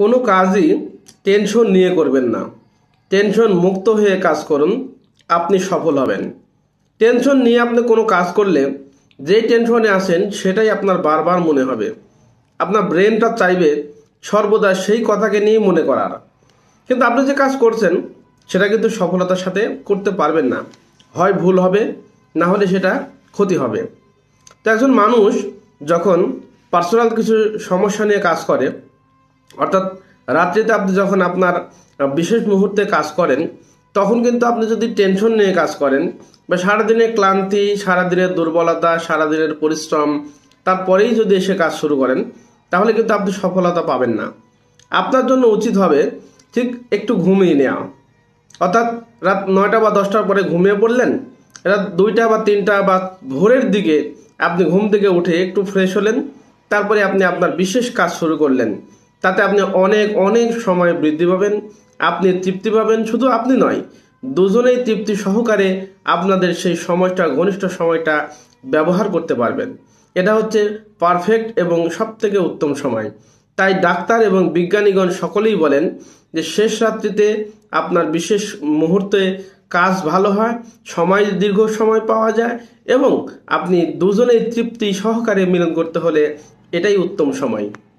কোনো কাজই টেনশন নিয়ে করবেন না টেনশন মুক্ত হয়ে কাজ করুন আপনি সফল হবেন টেনশন নিয়ে আপনি কোনো কাজ করলে যেই টেনশনে আসেন সেটাই আপনার বারবার মনে হবে আপনার ব্রেনটা চাইবে সর্বদা সেই কথাকে নিয়ে মনে করার কিন্তু আপনি যে কাজ করছেন সেটা কিন্তু সফলতার সাথে করতে পারবেন না হয় ভুল হবে না হলে সেটা ক্ষতি হবে তো একজন মানুষ যখন পার্সোনাল কিছু সমস্যা নিয়ে কাজ করে অর্থাৎ রাত্রিতে আপনি যখন আপনার বিশেষ মুহূর্তে কাজ করেন তখন কিন্তু আপনি যদি টেনশন নিয়ে কাজ করেন বা সারাদিনের ক্লান্তি সারাদিনের দুর্বলতা সারাদিনের পরিশ্রম তারপরেই যদি এসে কাজ শুরু করেন তাহলে কিন্তু আপনি সফলতা পাবেন না আপনার জন্য উচিত হবে ঠিক একটু ঘুমিয়ে নেওয়া অর্থাৎ রাত নয়টা বা দশটার পরে ঘুমিয়ে পড়লেন রাত দুইটা বা তিনটা বা ভোরের দিকে আপনি ঘুম থেকে উঠে একটু ফ্রেশ হলেন তারপরে আপনি আপনার বিশেষ কাজ শুরু করলেন তাতে আপনি অনেক অনেক সময় বৃদ্ধি পাবেন আপনি তৃপ্তি পাবেন শুধু আপনি নয় দুজনেই তৃপ্তি সহকারে আপনাদের সেই সময়টা ঘনিষ্ঠ সময়টা ব্যবহার করতে পারবেন এটা হচ্ছে পারফেক্ট এবং সব থেকে উত্তম সময় তাই ডাক্তার এবং বিজ্ঞানীগণ সকলেই বলেন যে শেষ রাত্রিতে আপনার বিশেষ মুহূর্তে কাজ ভালো হয় সময় দীর্ঘ সময় পাওয়া যায় এবং আপনি দুজনেই তৃপ্তি সহকারে মিলন করতে হলে এটাই উত্তম সময়